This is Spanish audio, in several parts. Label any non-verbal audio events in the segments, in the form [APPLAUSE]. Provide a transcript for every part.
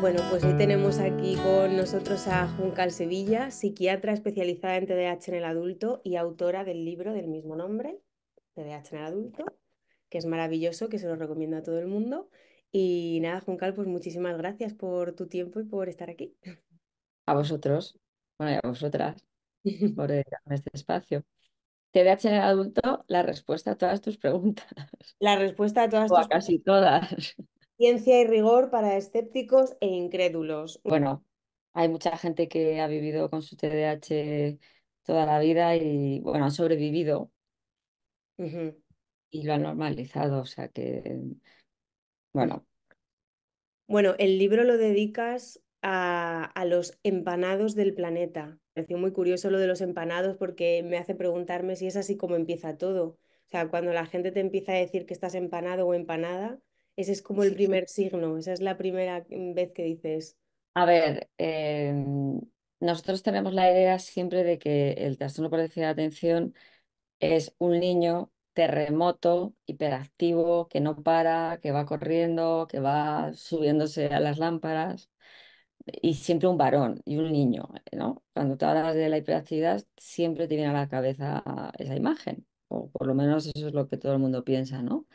Bueno, pues hoy tenemos aquí con nosotros a Juncal Sevilla, psiquiatra especializada en TDAH en el adulto y autora del libro del mismo nombre, TDAH en el adulto, que es maravilloso, que se lo recomiendo a todo el mundo. Y nada, Juncal, pues muchísimas gracias por tu tiempo y por estar aquí. A vosotros, bueno, y a vosotras, [LAUGHS] por eh, dedicarme este espacio. TDAH en el adulto, la respuesta a todas tus preguntas. La respuesta a todas a casi todas. Ciencia y rigor para escépticos e incrédulos. Bueno, hay mucha gente que ha vivido con su TDAH toda la vida y, bueno, ha sobrevivido y lo ha normalizado, o sea que, bueno. Bueno, el libro lo dedicas a, a los empanados del planeta. Me muy curioso lo de los empanados porque me hace preguntarme si es así como empieza todo. O sea, cuando la gente te empieza a decir que estás empanado o empanada, ese es como el primer signo, esa es la primera vez que dices. A ver, em, nosotros tenemos la idea siempre de que el trastorno por déficit de atención es un niño terremoto, hiperactivo, que no para, que va corriendo, que va subiéndose a las lámparas, y siempre un varón y un niño, ¿no? Cuando te hablas de la hiperactividad, siempre te viene a la cabeza esa imagen, o por lo menos eso es lo que todo el mundo piensa, ¿no?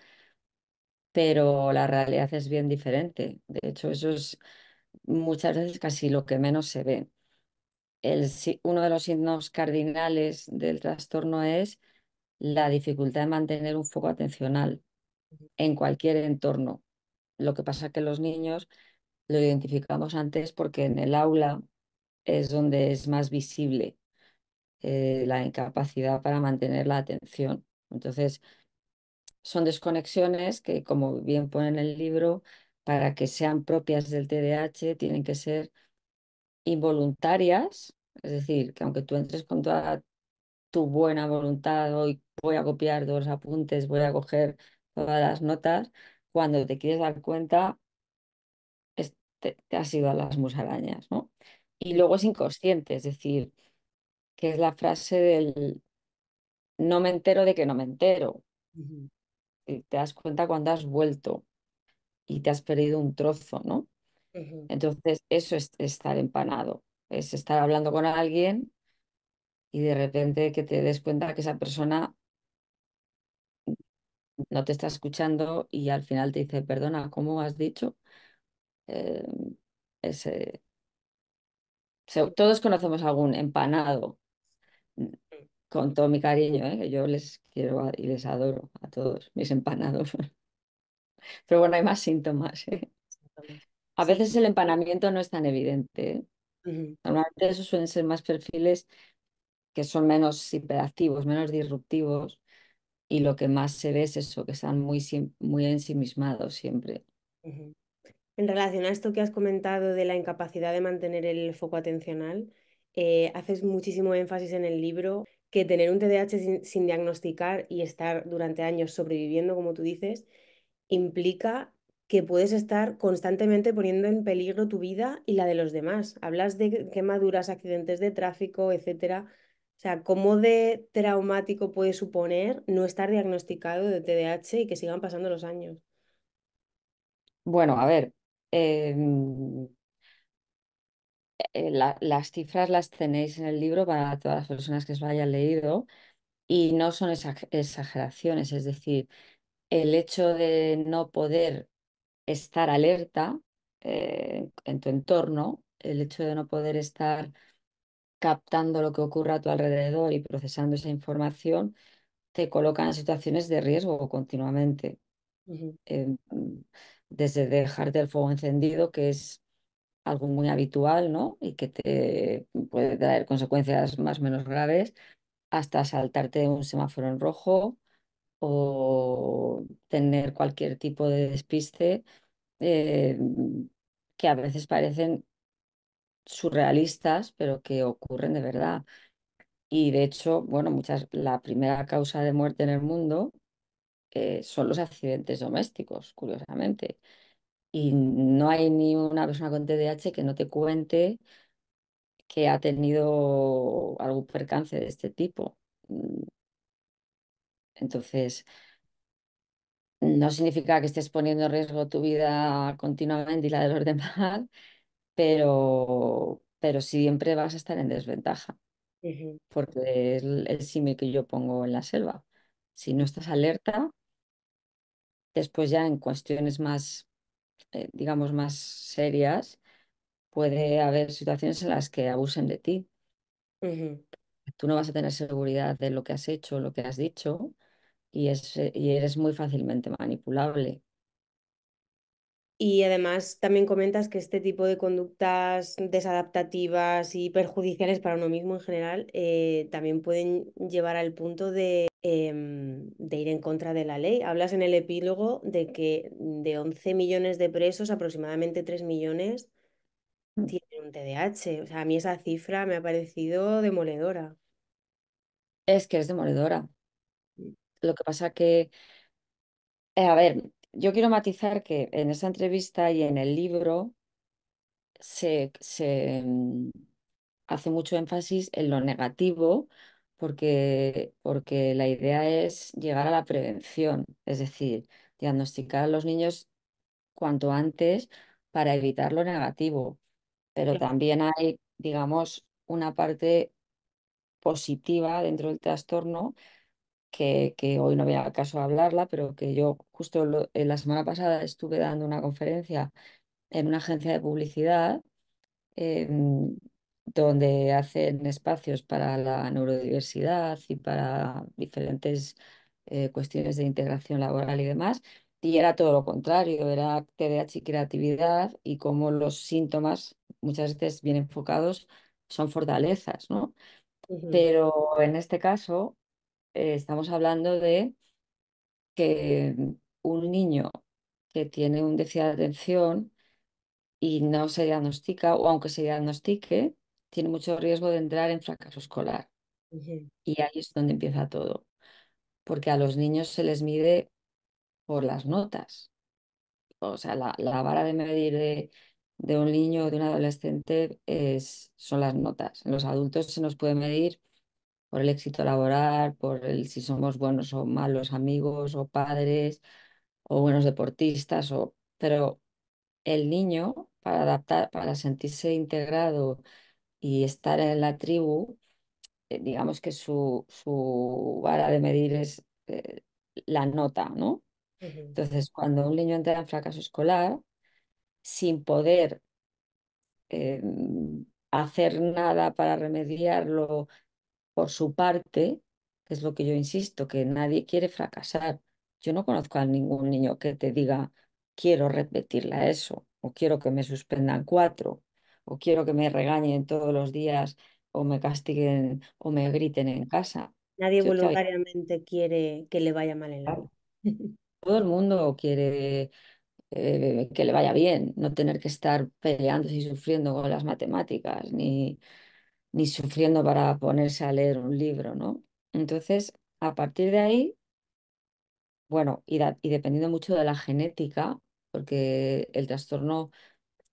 pero la realidad es bien diferente. De hecho, eso es muchas veces casi lo que menos se ve. uno de los signos cardinales del trastorno es la dificultad de mantener un foco atencional en cualquier entorno. Lo que pasa es que los niños lo identificamos antes porque en el aula es donde es más visible eh, la incapacidad para mantener la atención. Entonces, son desconexiones que, como bien pone en el libro, para que sean propias del TDAH tienen que ser involuntarias, es decir, que aunque tú entres con toda tu buena voluntad, hoy voy a copiar dos apuntes, voy a coger todas las notas, cuando te quieres dar cuenta, te has ido a las musarañas, ¿no? Y luego es inconsciente, es decir, que es la frase del no me entero de que no me entero. Eh, te das cuenta cuando has vuelto y te has perdido un trozo, ¿no? Entonces, eso es estar empanado, es estar hablando con alguien y de repente que te des cuenta que esa persona no te está escuchando y al final te dice, perdona, ¿cómo has dicho? Em, ese... Todos conocemos algún empanado con todo mi cariño, ¿eh? que yo les quiero y les adoro a todos, mis empanados. [LAUGHS] Pero bueno, hay más síntomas. ¿eh? A veces el empanamiento no es tan evidente. ¿eh? Normalmente suelen ser más perfiles que son menos hiperactivos, menos disruptivos, y lo que más se ve es eso, que están muy, muy ensimismados siempre. En relación a esto que has comentado de la incapacidad de mantener el foco atencional, haces muchísimo énfasis en el libro que tener un TDAH sin, diagnosticar y estar durante años sobreviviendo, como tú dices, implica que puedes estar constantemente poniendo en peligro tu vida y la de los demás. Hablas de quemaduras, accidentes de tráfico, etcétera. O sea, ¿cómo de traumático puede suponer no estar diagnosticado de TDAH y que sigan pasando los años? Bueno, a ver, em, eh, las cifras las tenéis en el libro para todas las personas que os hayan leído y no son exageraciones, es decir, el hecho de no poder estar alerta eh, en tu entorno, el hecho de no poder estar captando lo que ocurre a tu alrededor y procesando esa información, te coloca en situaciones de riesgo continuamente. Eh, mm, desde dejarte el fuego encendido, que es algo muy habitual, ¿no? Y que te puede traer consecuencias más o menos graves, hasta saltarte un semáforo en rojo o tener cualquier tipo de despiste eh, que a veces parecen surrealistas, pero que ocurren de verdad. Y de hecho, bueno, muchas, la primera causa de muerte en el mundo eh, son los accidentes domésticos, curiosamente y no hay ni una persona con TDAH que no te cuente que ha tenido algún percance de este tipo. Mm. Entonces, no significa que estés poniendo en riesgo tu vida continuamente y la de los [LAUGHS] demás, pero, pero siempre vas a estar en desventaja, porque es el símil que yo pongo en la selva. Si no estás alerta, después ya en cuestiones más eh, digamos, más serias, puede haber situaciones en las que abusen de ti. Tú no vas a tener seguridad de lo que has hecho, lo que has dicho, y, y eres muy fácilmente manipulable. Y además también comentas que este tipo de conductas desadaptativas y perjudiciales para uno mismo en general eh, también pueden llevar al punto em, de, ir en contra de la ley. Hablas en el epílogo de que de 11 millones de presos, aproximadamente 3 millones mm. tienen un TDAH. O sea, a mí esa cifra me ha parecido demoledora. Es que es demoledora. Mm. Lo que pasa que, eh, a ver, yo quiero matizar que en esa entrevista y en el libro se, mm, hace mucho énfasis en lo negativo porque, porque la idea es llegar a la prevención, es decir, diagnosticar a los niños cuanto antes para evitar lo negativo. Pero también hay, digamos, una parte positiva dentro del trastorno que, hoy no había caso hablarla, pero que yo justo la semana pasada estuve dando una conferencia en una agencia de publicidad em, donde hacen espacios para la neurodiversidad y para diferentes eh, cuestiones de integración laboral y demás. Y era todo lo contrario, era TDAH y creatividad y cómo los síntomas muchas veces bien enfocados son fortalezas, ¿no? Pero en este caso, eh, estamos hablando de que mm, un niño que tiene un déficit de atención y no se diagnostica, o aunque se diagnostique, tiene mucho riesgo de entrar en fracaso escolar. Y ahí es donde empieza todo. Porque a los niños se les mide por las notas. O sea, la, vara de medir de, un niño o de un adolescente es, son las notas. En los adultos se nos puede medir por el éxito laboral, por el si somos buenos o malos amigos o padres o buenos deportistas, o... pero el niño para adaptar, para sentirse integrado y estar en la tribu, eh, digamos que su, su, vara de medir es eh, la nota, ¿no? Entonces, cuando un niño entra en fracaso escolar, sin poder em, hacer nada para remediarlo, por su parte, es lo que yo insisto, que nadie quiere fracasar. Yo no conozco a ningún niño que te diga, quiero repetirla eso, o quiero que me suspendan cuatro, o quiero que me regañen todos los días, o me castiguen, o me griten en casa. Nadie voluntariamente quiere que le vaya mal el agua. [LAUGHS] Todo el mundo quiere eh, que le vaya bien, no tener que estar peleando y sufriendo con las matemáticas, ni, ni sufriendo para ponerse a leer un libro, ¿no? Entonces, a partir de ahí, bueno, y, dependiendo mucho de la genética, porque el trastorno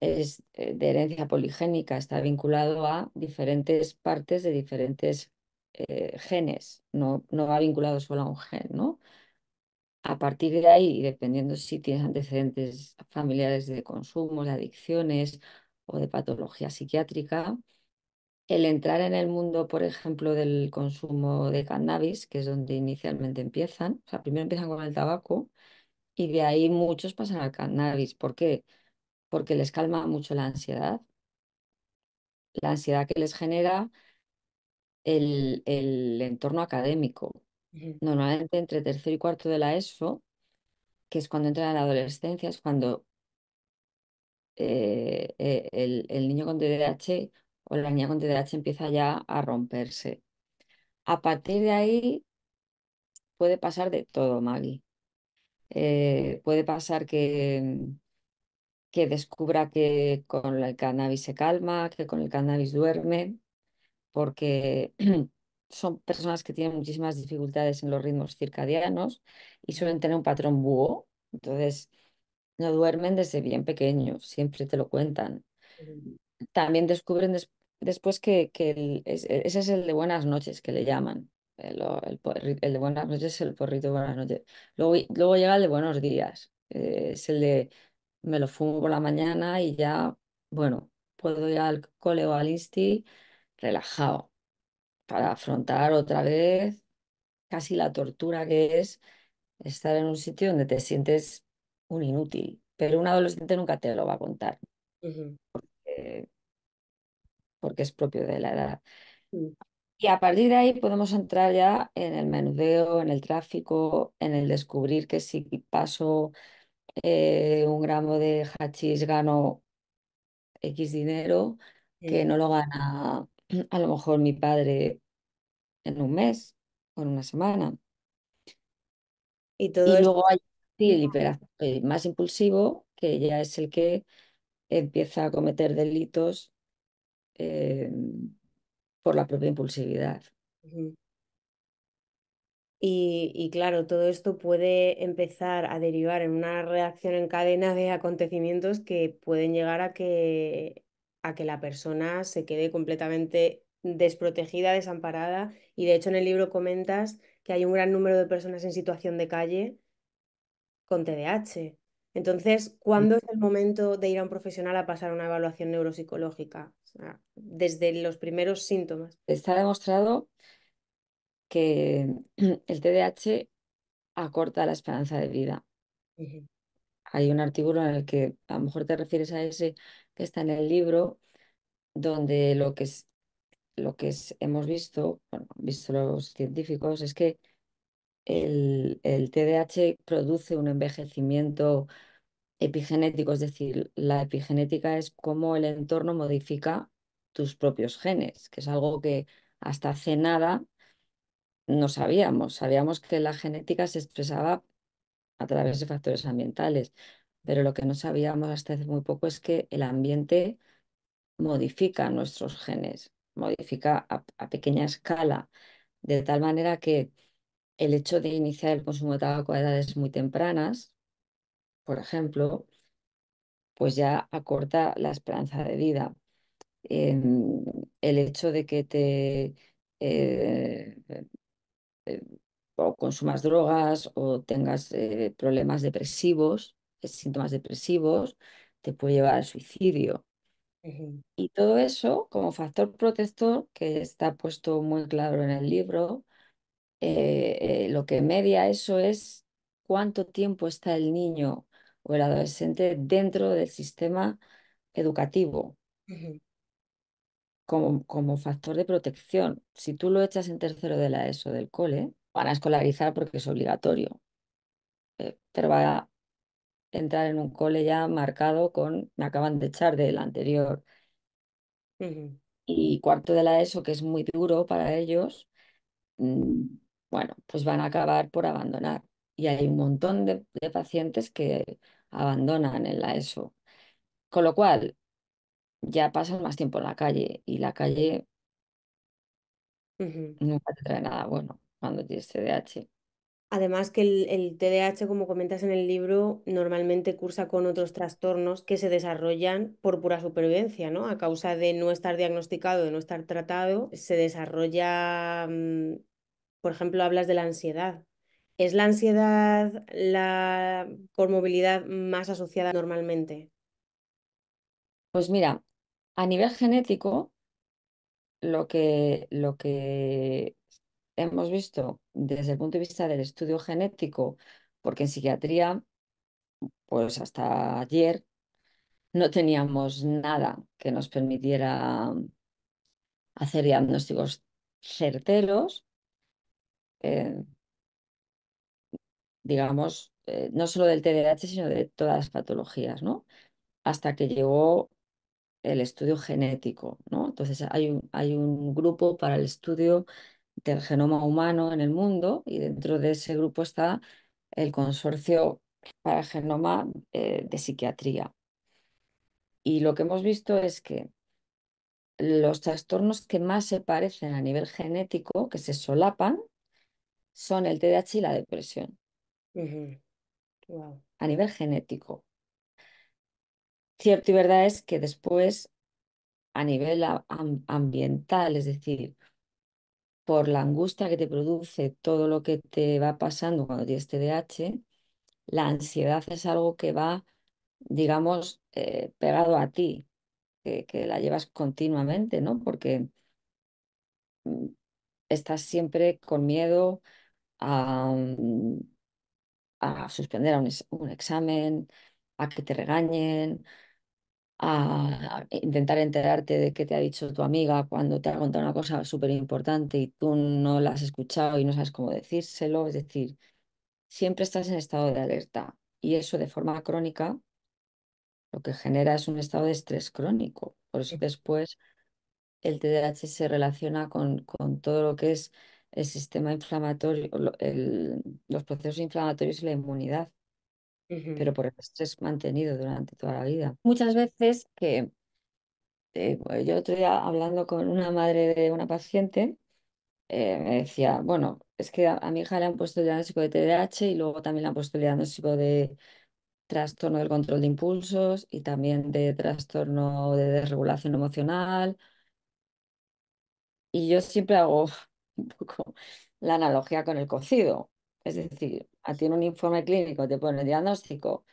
es eh, de herencia poligénica, está vinculado a diferentes partes de diferentes eh, genes, no, no va vinculado solo a un gen, ¿no? A partir de ahí, dependiendo si tienes antecedentes familiares de consumo, de adicciones o de patología psiquiátrica, el entrar en el mundo, por ejemplo, del consumo de cannabis, que es donde inicialmente empiezan, o sea, primero empiezan con el tabaco y de ahí muchos pasan al cannabis. ¿Por qué? Porque les calma mucho la ansiedad. La ansiedad que les genera el, entorno académico. Normalmente entre tercer y cuarto de la ESO, que es cuando entran en la adolescencia, es cuando eh, eh, el, niño con DDH o pues la niña con TDAH empieza ya a romperse. A partir de ahí puede pasar de todo, Maggie. Eh, puede pasar que, que descubra que con el cannabis se calma, que con el cannabis duerme, porque [CLEARS THROAT] son personas que tienen muchísimas dificultades en los ritmos circadianos y suelen tener un patrón búho. Entonces, no duermen desde bien pequeños, siempre te lo cuentan también descubren después que, el, e-, ese es el de buenas noches que le llaman. El, de buenas noches es el porrito de buenas noches. Luego, llega el de buenos días. Eh, es el de me lo fumo por la mañana y ya, bueno, puedo ir al cole o al insti relajado para afrontar otra vez casi la tortura que es estar en un sitio donde te sientes un inútil. Pero un adolescente nunca te lo va a contar porque, es propio de la edad. Y a partir de ahí podemos entrar ya en el menudeo, en el tráfico, en el descubrir que si paso eh, un gramo de hachís gano X dinero, que no lo gana [CLEARS THROAT] a lo mejor mi padre en un mes o en una semana. Y, todo luego hay más impulsivo, que ya es el que empieza a cometer delitos eh, por la propia impulsividad. Y, claro, todo esto puede empezar a derivar en una reacción en cadena de acontecimientos que pueden llegar a que, a que la persona se quede completamente desprotegida, desamparada. Y de hecho en el libro comentas que hay un gran número de personas en situación de calle con TDAH. Entonces, mm. ¿cuándo es el momento de ir a un profesional a pasar una evaluación neuropsicológica? desde los primeros síntomas. Está demostrado que [CLEARS THROAT] el TDAH acorta la esperanza de vida. Hay un artículo en el que a lo mejor te refieres a ese que está en el libro, donde lo que, es, lo que hemos visto, bueno, visto los científicos, es que el, el TDAH produce un envejecimiento epigenético, es decir, la epigenética es cómo el entorno modifica tus propios genes, que es algo que hasta hace nada no sabíamos. Sabíamos que la genética se expresaba a través de factores ambientales, pero lo que no sabíamos hasta hace muy poco es que el ambiente modifica nuestros genes, modifica a pequeña escala, de tal manera que el hecho de iniciar el consumo de tabaco a edades muy tempranas, por ejemplo, pues ya acorta la esperanza de vida. Em, el hecho de que te eh, eh, o consumas drogas o tengas eh, problemas depresivos, síntomas depresivos, te puede llevar al suicidio. Y todo eso como factor protector que está puesto muy claro en el libro, eh, eh, lo que media eso es cuánto tiempo está el niño o el adolescente dentro del sistema educativo como, como, factor de protección. Si tú lo echas en tercero de la ESO del cole, van a escolarizar porque es obligatorio, eh, pero va a entrar en un cole ya marcado con, me acaban de echar del anterior. Y cuarto de la ESO, que es muy duro para ellos, mm, bueno, pues van a acabar por abandonar. Y hay un montón de, pacientes que abandonan en la ESO. Con lo cual, ya pasan más tiempo en la calle y la calle nunca te trae nada bueno cuando tienes TDAH. Además que el, el, TDAH, como comentas en el libro, normalmente cursa con otros trastornos que se desarrollan por pura supervivencia, ¿no? A causa de no estar diagnosticado, de no estar tratado, se desarrolla mm, por ejemplo, hablas de la ansiedad. ¿Es la ansiedad la movilidad más asociada normalmente? Pues mira, a nivel genético, lo que, lo que hemos visto desde el punto de vista del estudio genético, porque en psiquiatría, pues hasta ayer no teníamos nada que nos permitiera hacer diagnósticos certeros digamos, eh, no solo del TDAH, sino de todas las patologías, ¿no? Hasta que llegó el estudio genético, ¿no? Entonces hay un, hay un grupo para el estudio del genoma humano en el mundo y dentro de ese grupo está el consorcio para el genoma eh, de psiquiatría. Y lo que hemos visto es que los trastornos que más se parecen a nivel genético, que se solapan, son el TDAH y la depresión. A nivel genético. Cierto y verdad es que después, a nivel ambiental, es decir, por la angustia que te produce todo lo que te va pasando cuando tienes TDAH, la ansiedad es algo que va, digamos, eh, pegado a ti, que, que, la llevas continuamente, ¿no? Porque mm, estás siempre con miedo, a, suspender un, examen, a que te regañen, a, intentar enterarte de qué te ha dicho tu amiga cuando te ha contado una cosa súper importante y tú no la has escuchado y no sabes cómo decírselo. Es decir, siempre estás en estado de alerta y eso de forma crónica lo que genera es un estado de estrés crónico. Por eso después el TDAH se relaciona con, con todo lo que es el sistema inflamatorio, los procesos inflamatorios y la inmunidad, pero por el estrés mantenido durante toda la vida. Muchas veces que eh, pues, yo otro día hablando con una madre de una paciente, eh, me decía, bueno, es que a, a, mi hija le han puesto el diagnóstico de TDAH y luego también le han puesto el diagnóstico de trastorno del control de impulsos y también de trastorno de desregulación emocional. Y yo siempre hago poco la analogía con el cocido. Es decir, tiene un informe clínico te pone diagnóstico,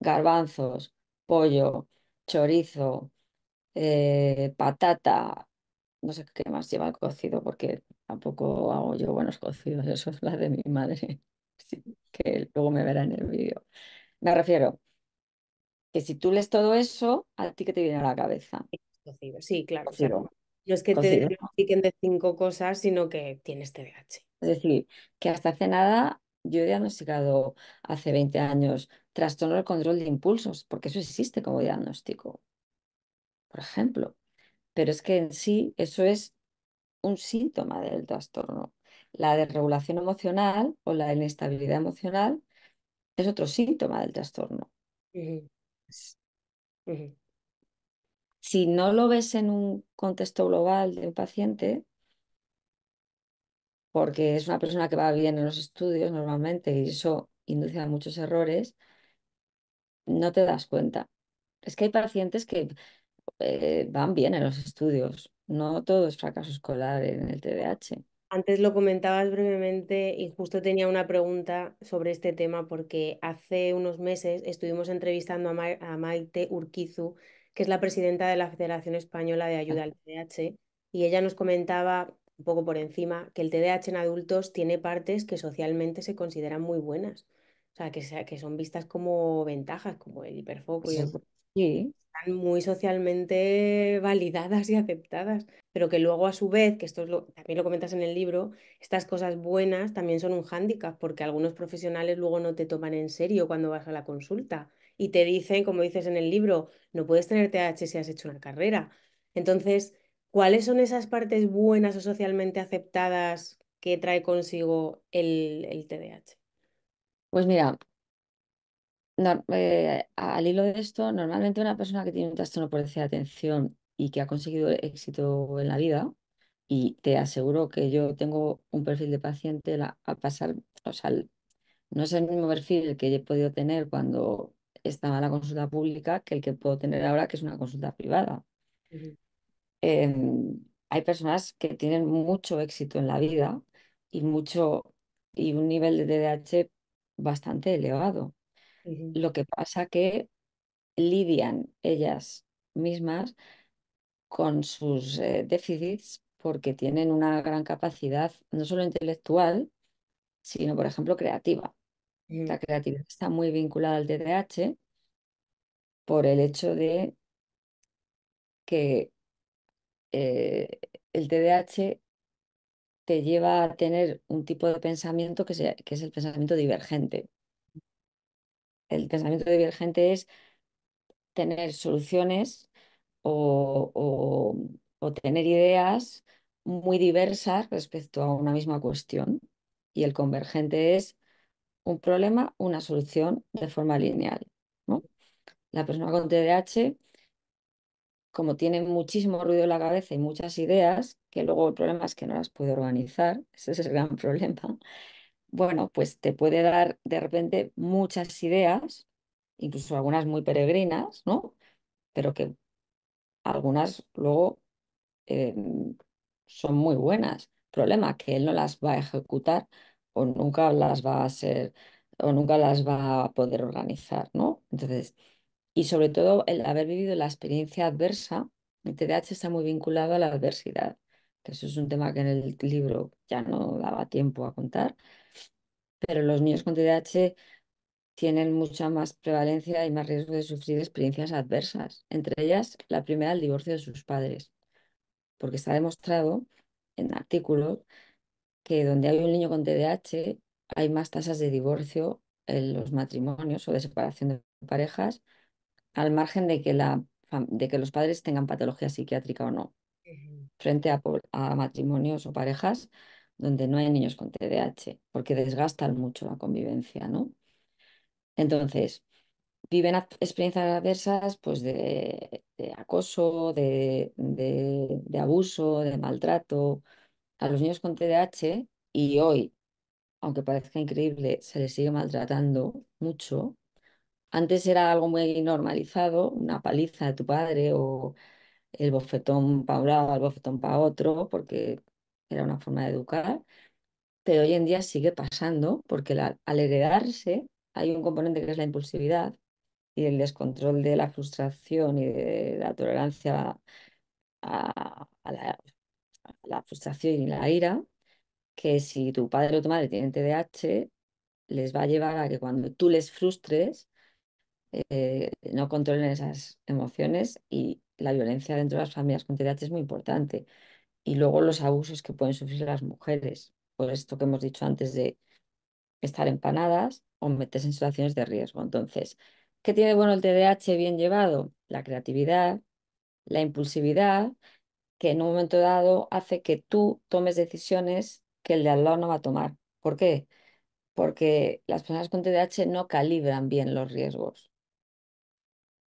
garbanzos, pollo, chorizo, eh, patata, no sé qué más lleva el cocido, porque tampoco hago yo buenos cocidos, [LAUGHS] eso es la de mi madre, que luego me verá en el vídeo. Me refiero que si tú lees todo eso, ¿a ti que te viene a la cabeza? Sí, claro. No es que te diagnostiquen de cinco cosas, sino que tienes TDAH. Es decir, que hasta hace nada yo he diagnosticado hace 20 años trastorno del control de impulsos, porque eso existe como diagnóstico, por ejemplo. Pero es que en sí eso es un síntoma del trastorno. La desregulación emocional o la inestabilidad emocional es otro síntoma del trastorno si no lo ves en un contexto global de un paciente, porque es una persona que va bien en los estudios normalmente y eso induce a muchos errores, no te das cuenta. Es que hay pacientes que eh, van bien en los estudios, no todo es fracaso escolar en el TDAH. Antes lo comentabas brevemente y justo tenía una pregunta sobre este tema porque hace unos meses estuvimos entrevistando a Maite Urquizu, que es la presidenta de la Federación Española de Ayuda ah. al TDAH, y ella nos comentaba un poco por encima que el TDAH en adultos tiene partes que socialmente se consideran muy buenas, o sea, que, que son vistas como ventajas, como el hiperfoco y Sí. Están muy socialmente validadas y aceptadas, pero que luego a su vez, que esto es también lo comentas en el libro, estas cosas buenas también son un hándicap, porque algunos profesionales luego no te toman en serio cuando vas a la consulta y te dicen, como dices en el libro, no puedes tener TH si has hecho una carrera. Entonces, ¿cuáles son esas partes buenas o socialmente aceptadas que trae consigo el, el TDAH? Pues mira, eh, al hilo de esto, normalmente una persona que tiene un trastorno por déficit de atención y que ha conseguido éxito en la vida, y te aseguro que yo tengo un perfil de paciente a pasar, o sea, no es el mismo perfil que he podido tener cuando estaba la consulta pública que el que puedo tener ahora, que es una consulta privada. Em, hay personas que tienen mucho éxito en la vida y mucho y un nivel de TDAH bastante elevado. Lo que pasa que lidian ellas mismas con sus eh, déficits porque tienen una gran capacidad, no solo intelectual, sino, por ejemplo, creativa. La creatividad está muy vinculada al TDAH por el hecho de que eh, el TDAH te lleva a tener un tipo de pensamiento que, que es el pensamiento divergente. El pensamiento divergente es tener soluciones o, tener ideas muy diversas respecto a una misma cuestión. Y el convergente es un problema, una solución de forma lineal. La persona con TDAH, como tiene muchísimo ruido en la cabeza y muchas ideas, que luego el problema es que no las puede organizar, [LAUGHS] ese es el gran problema, bueno, pues te puede dar de repente muchas ideas, incluso algunas muy peregrinas, ¿no? Pero que algunas luego eh, son muy buenas. Problema que él no las va a ejecutar o nunca las va a ser o nunca las va a poder organizar, ¿no? Entonces, y sobre todo el haber vivido la experiencia adversa, el TDAH está muy vinculado a la adversidad, que eso es un tema que en el libro ya no daba tiempo a contar, pero los niños con TDAH tienen mucha más prevalencia y más riesgo de sufrir experiencias adversas, entre ellas la primera, el divorcio de sus padres, porque está demostrado en artículos que donde hay un niño con TDAH hay más tasas de divorcio en los matrimonios o de separación de parejas, al margen de que, la, de que los padres tengan patología psiquiátrica o no, frente a, matrimonios o parejas donde no hay niños con TDAH, porque desgastan mucho la convivencia, ¿no? Entonces, viven experiencias adversas pues de, acoso, de abuso, de maltrato, a los niños con TDAH y hoy, aunque parezca increíble, se les sigue maltratando mucho. Antes era algo muy normalizado, una paliza de tu padre o el bofetón para un lado, el bofetón para otro, porque era una forma de educar, pero hoy en día sigue pasando porque al heredarse hay un componente que es la impulsividad y el descontrol de la frustración y de la tolerancia a, a, la la frustración y la ira, que si tu padre o tu madre tienen TDAH, les va a llevar a que cuando tú les frustres, eh, no controlen esas emociones y la violencia dentro de las familias con TDAH es muy importante. Y luego los abusos que pueden sufrir las mujeres, por esto que hemos dicho antes de estar empanadas o meterse en situaciones de riesgo. Entonces, ¿qué tiene bueno el TDAH bien llevado? La creatividad, la impulsividad que en un momento dado hace que tú tomes decisiones que el de al lado no va a tomar. ¿Por qué? Porque las personas con TDAH no calibran bien los riesgos.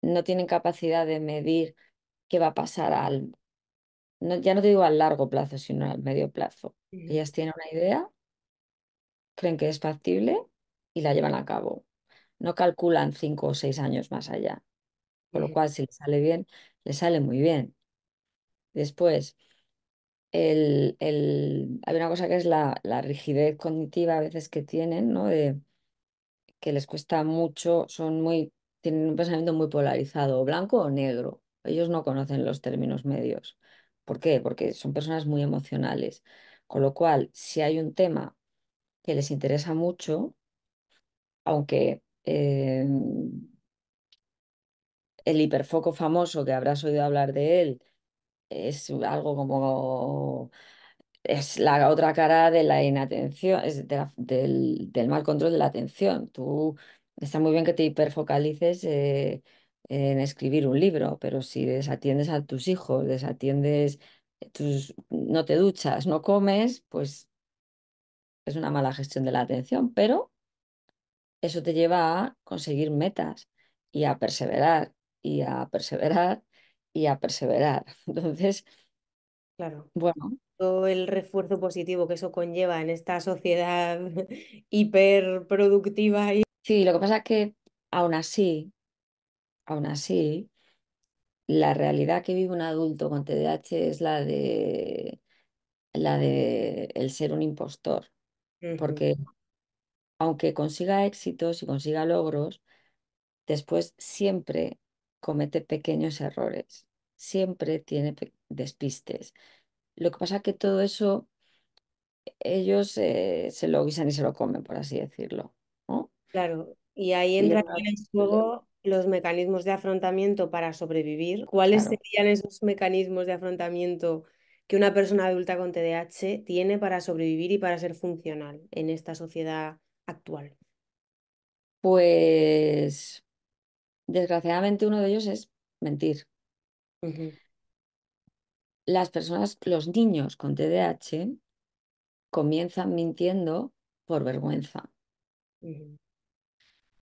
No tienen capacidad de medir qué va a pasar al, ya no te digo al largo plazo, sino al medio plazo. Ellas tienen una idea, creen que es factible y la llevan a cabo. No calculan cinco o seis años más allá. con lo cual, si les sale bien, les sale muy bien. Después, el, hay una cosa que es la, rigidez cognitiva a veces que tienen, que les cuesta mucho, son muy, tienen un pensamiento muy polarizado, blanco o negro. Ellos no conocen los términos medios. ¿Por qué? Porque son personas muy emocionales. Con lo cual, si hay un tema que les interesa mucho, aunque eh, el hiperfoco famoso que habrás oído hablar de él, es algo como es la otra cara de la inatención, es del, mal control de la atención. Tú está muy bien que te hiperfocalices eh, en escribir un libro, pero si desatiendes a tus hijos, desatiendes no te duchas, no comes, pues es una mala gestión de la atención, pero eso te lleva a conseguir metas y a perseverar y a perseverar y a perseverar. [LAUGHS] Entonces, claro. Bueno. Todo el refuerzo positivo que eso conlleva en esta sociedad [LAUGHS] hiperproductiva. Y... Sí, lo que pasa es que aún así, aún así, la realidad que vive un adulto con TDAH es la de la de el ser un impostor. Porque aunque consiga éxitos y consiga logros, después siempre comete pequeños errores siempre tiene despistes. Lo que pasa es que todo eso ellos eh, se lo guisan y se lo comen, por así decirlo. Claro, y ahí entran en juego los mecanismos de afrontamiento para sobrevivir. ¿Cuáles serían esos mecanismos de afrontamiento que una persona adulta con TDAH tiene para sobrevivir y para ser funcional en esta sociedad actual? Pues desgraciadamente uno de ellos es mentir. Las personas, los niños con TDAH comienzan mintiendo por vergüenza.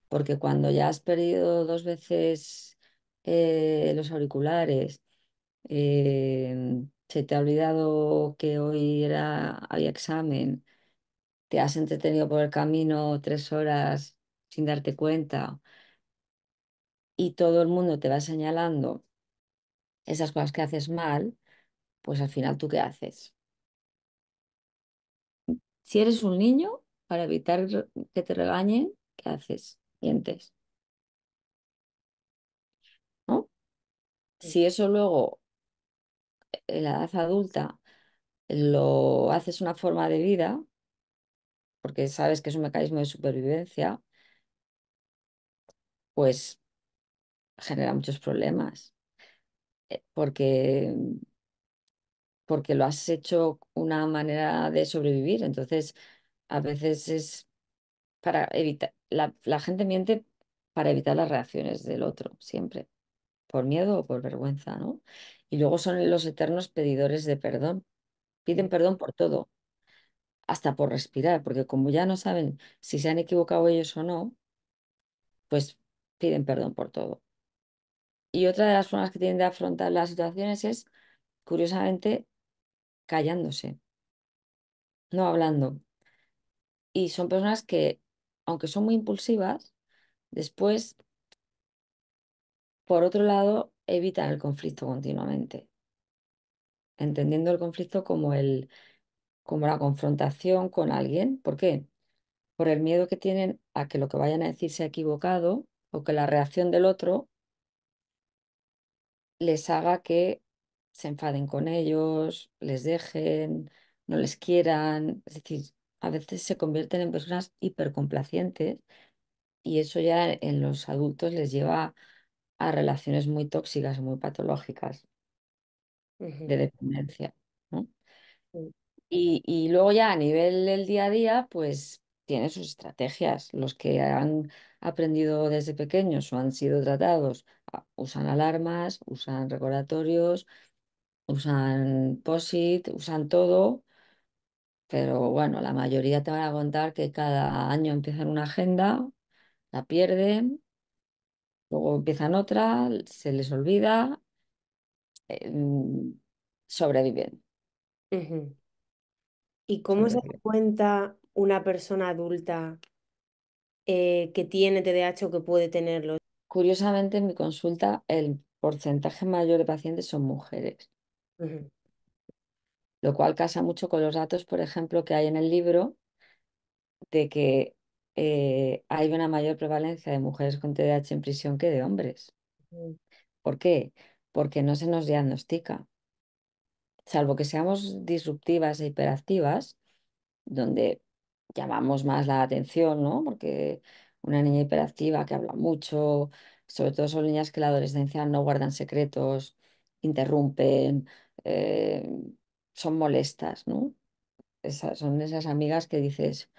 Porque cuando ya has perdido dos veces eh, los auriculares, em, se te ha olvidado que hoy era, había examen, te has entretenido por el camino tres horas sin darte cuenta y todo el mundo te va señalando esas cosas que haces mal, pues al final tú qué haces. Si eres un niño, para evitar que te regañen, ¿qué haces? Mientes. Si eso luego en la edad adulta lo haces una forma de vida, porque sabes que es un mecanismo de supervivencia, pues genera muchos problemas. Eh, porque, mm, porque lo has hecho una manera de sobrevivir. Entonces, a veces es para evitar, la, la gente miente para evitar las reacciones del otro, siempre, por miedo o por vergüenza, ¿no? Y luego son los eternos pedidores de perdón. Piden perdón por todo, hasta por respirar, porque como ya no saben si se han equivocado ellos o no, pues piden perdón por todo. Y otra de las formas que tienen de afrontar las situaciones es, curiosamente, callándose, no hablando. Y son personas que, aunque son muy impulsivas, después, por otro lado, evitan el conflicto continuamente, entendiendo el conflicto como, el, como la confrontación con alguien. ¿Por qué? Por el miedo que tienen a que lo que vayan a decir sea equivocado o que la reacción del otro les haga que se enfaden con ellos, les dejen, no les quieran. Es decir, a veces se convierten en personas hipercomplacientes y eso ya en los adultos les lleva a relaciones muy tóxicas, muy patológicas de dependencia. y, luego ya a nivel del día a día, pues tiene sus estrategias. Los que han aprendido desde pequeños o han sido tratados ah, usan alarmas, usan recordatorios, usan POSIT, usan todo, pero bueno, la mayoría te van a contar que cada año empiezan una agenda, la pierden, luego empiezan otra, se les olvida, eh, mm, sobreviven. ¿Y cómo se cuenta una persona adulta eh, que tiene TDAH o que puede tenerlo. Curiosamente, en mi consulta, el porcentaje mayor de pacientes son mujeres, lo cual casa mucho con los datos, por ejemplo, que hay en el libro de que eh, hay una mayor prevalencia de mujeres con TDAH en prisión que de hombres. ¿Por qué? Porque no se nos diagnostica. Salvo que seamos disruptivas e hiperactivas, donde llamamos más la atención, ¿no? Porque una niña hiperactiva que habla mucho, sobre todo son niñas que la adolescencia no guardan secretos, interrumpen, eh, son molestas, ¿no? Esas, son esas amigas que dices,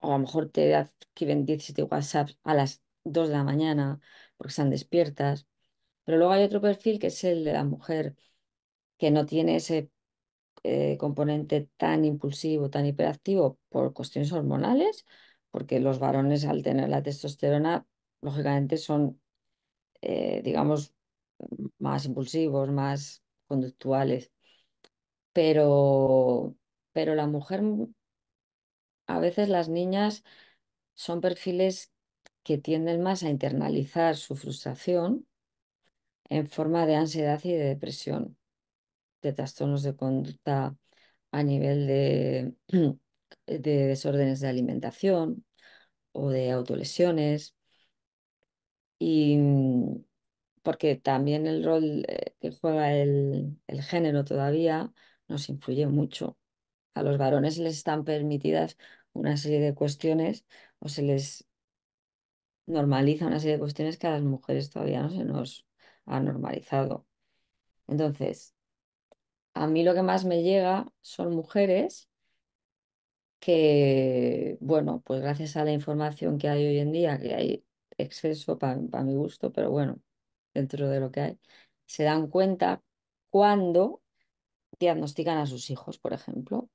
o a lo mejor te adquieren 17 WhatsApp a las 2 de la mañana porque están despiertas. Pero luego hay otro perfil que es el de la mujer que no tiene ese eh, componente tan impulsivo, tan hiperactivo por cuestiones hormonales, porque los varones al tener la testosterona, lógicamente son, eh, digamos, más impulsivos, más conductuales. Pero, pero la mujer, a veces las niñas son perfiles que tienden más a internalizar su frustración en forma de ansiedad y de depresión de trastornos de conducta a nivel [CLEARS THROAT] de, desórdenes de alimentación o de autolesiones. Y mm, porque también el rol eh, que juega el, el género todavía nos influye mucho. A los varones les están permitidas una serie de cuestiones o se les normaliza una serie de cuestiones que a las mujeres todavía no se nos ha normalizado. Entonces, a mí lo que más me llega son mujeres que, bueno, pues gracias a la información que hay hoy en día, que hay exceso para mi gusto, pero bueno, dentro de lo que hay, se dan cuenta cuando diagnostican a sus hijos, por ejemplo,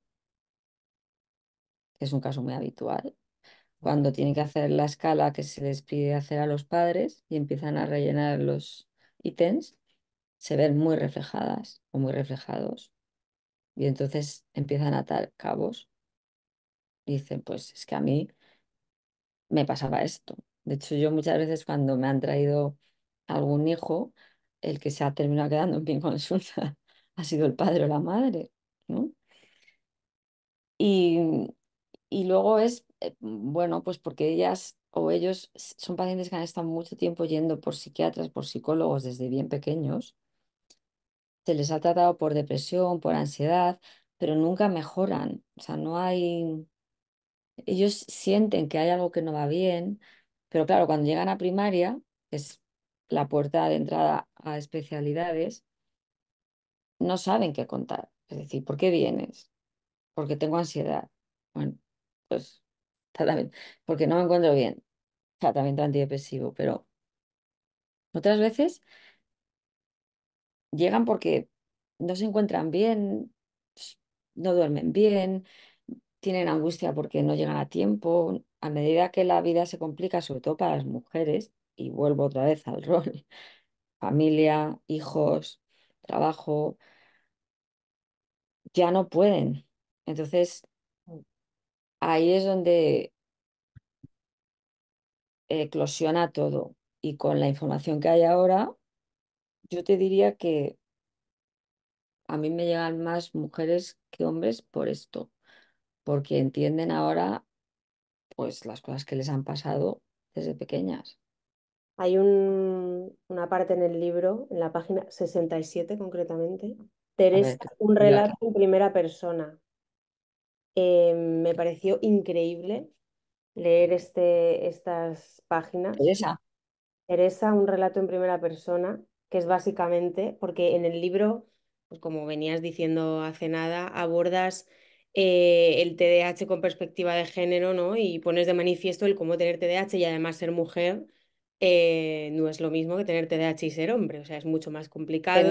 que es un caso muy habitual, cuando tienen que hacer la escala que se les pide hacer a los padres y empiezan a rellenar los ítems se ven muy reflejadas o muy reflejados y entonces empiezan a atar cabos dicen, pues es que a mí me pasaba esto. De hecho, yo muchas veces cuando me han traído algún hijo, el que se ha terminado quedando en mi [LAUGHS] consulta ha sido el padre o la madre, ¿no? Y, y luego es, eh, bueno, pues porque ellas o ellos son pacientes que han estado mucho tiempo yendo por psiquiatras, por psicólogos desde bien pequeños se les ha tratado por depresión, por ansiedad, pero nunca mejoran. O sea, no hay... Ellos sienten que hay algo que no va bien, pero claro, cuando llegan a primaria, que es la puerta de entrada a especialidades, no saben qué contar. Es decir, ¿por qué vienes? Porque tengo ansiedad. Bueno, pues [LAUGHS] Porque no me encuentro bien. Tratamiento antidepresivo. Pero otras veces llegan porque no se encuentran bien, no duermen bien, tienen angustia porque no llegan a tiempo. A medida que la vida se complica, sobre todo para las mujeres, y vuelvo otra vez al [LAUGHS] rol, familia, hijos, trabajo, ya no pueden. Entonces, mm. ahí es donde eclosiona todo. Y con la información que hay ahora, yo te diría que a mí me llegan más mujeres que hombres por esto, porque entienden ahora pues las cosas que les han pasado desde pequeñas. Hay una parte en el libro, en la página 67 concretamente, Teresa, un relato en primera persona. Em, me pareció increíble leer este, estas páginas. Teresa. Teresa, un relato en primera persona que es básicamente, porque en el libro, pues como venías diciendo hace nada, abordas eh, el TDAH con perspectiva de género, ¿no? Y pones de manifiesto el cómo tener TDAH y además ser mujer. Eh, no es lo mismo que tener TDAH y ser hombre, o sea, es mucho más complicado.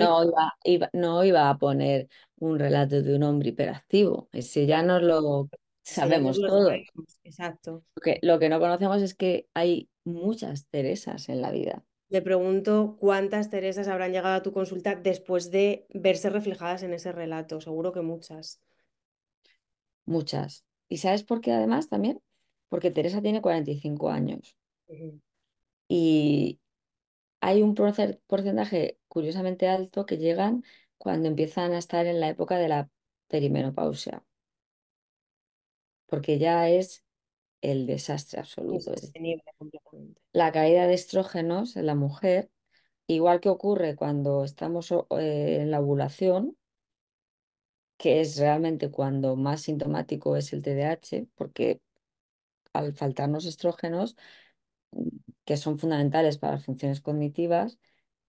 no iba, a poner un relato de un hombre hiperactivo, ese ya nos lo sabemos todo. exacto. Lo que, lo que no conocemos es que hay muchas Teresas en la vida. Le pregunto cuántas Teresas habrán llegado a tu consulta después de verse reflejadas en ese relato. Seguro que muchas. Muchas. ¿Y sabes por qué además también? Porque Teresa tiene 45 años. Y hay un porcentaje curiosamente alto que llegan cuando empiezan a estar en la época de la perimenopausia. Porque ya es el desastre absoluto. La caída de estrógenos en la mujer, igual que ocurre cuando estamos eh, en la ovulación, que es realmente cuando más sintomático es el TDAH, porque al faltarnos estrógenos, mm, que son fundamentales para las funciones cognitivas,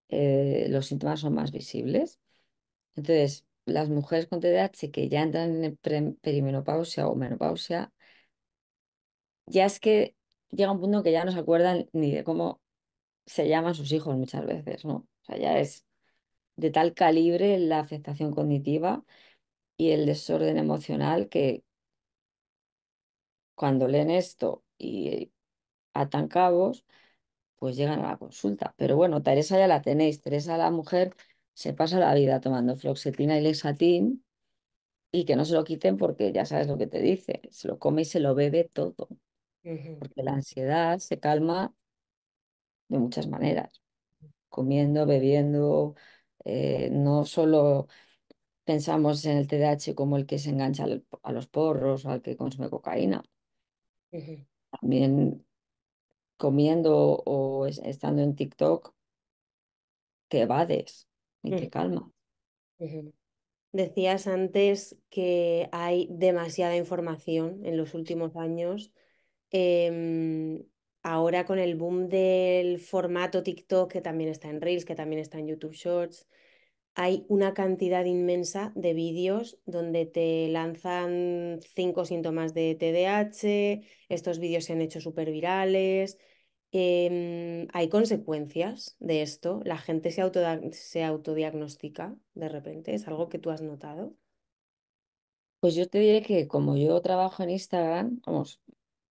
eh, los síntomas son más visibles. Entonces, las mujeres con TDAH que ya entran en perimenopausia o menopausia ya es que llega un punto que ya no se acuerdan ni de cómo se llaman sus hijos muchas veces, ¿no? O sea, ya es de tal calibre la afectación cognitiva y el desorden emocional que cuando leen esto y atan cabos, pues llegan a la consulta. Pero bueno, Teresa ya la tenéis. Teresa, la mujer, se pasa la vida tomando floxetina y lexatín y que no se lo quiten porque ya sabes lo que te dice. Se lo come y se lo bebe todo porque la ansiedad se calma de muchas maneras, comiendo, bebiendo, eh, no solo pensamos en el TDAH como el que se engancha a los porros o al que consume cocaína, también comiendo o estando en TikTok te evades y que te calmas. Decías antes que hay demasiada información en los últimos años Em, ahora con el boom del formato TikTok, que también está en Reels, que también está en YouTube Shorts, hay una cantidad inmensa de vídeos donde te lanzan cinco síntomas de TDAH, estos vídeos se han hecho súper virales. Em, hay consecuencias de esto, la gente se autodiagnostica de repente, es algo que tú has notado. Pues yo te diré que como yo trabajo en Instagram, vamos,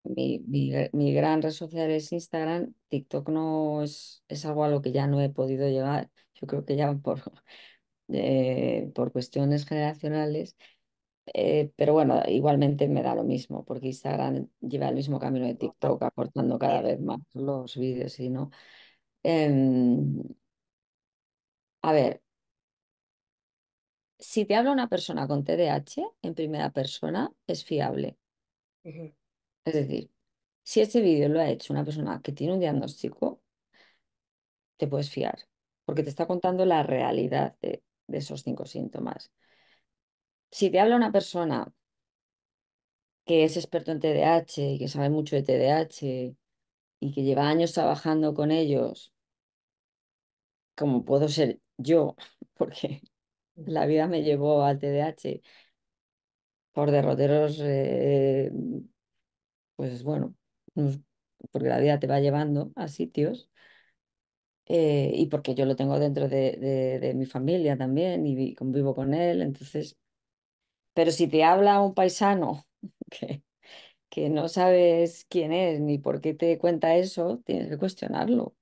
mi, gran red social es Instagram. TikTok no es, es algo a lo que ya no he podido llegar. Yo creo que ya por, [LAUGHS] eh, por cuestiones generacionales. Eh, pero bueno, igualmente me da lo mismo, porque Instagram lleva el mismo camino de TikTok, aportando cada vez más los vídeos y no. Em, a ver, si te habla una persona con TDAH en primera persona, es fiable. Es decir, si este vídeo lo ha hecho una persona que tiene un diagnóstico, te puedes fiar, porque te está contando la realidad de, esos cinco síntomas. Si te habla una persona que es experto en TDAH y que sabe mucho de TDAH y que lleva años trabajando con ellos, como puedo ser yo, [LAUGHS] porque la vida me llevó al TDAH por derroteros eh, pues bueno, porque la vida te va llevando a sitios eh, y porque yo lo tengo dentro de, mi familia también y convivo con él, entonces, pero si te habla un paisano [LAUGHS] que, que no sabes quién es ni por qué te cuenta eso, tienes que cuestionarlo.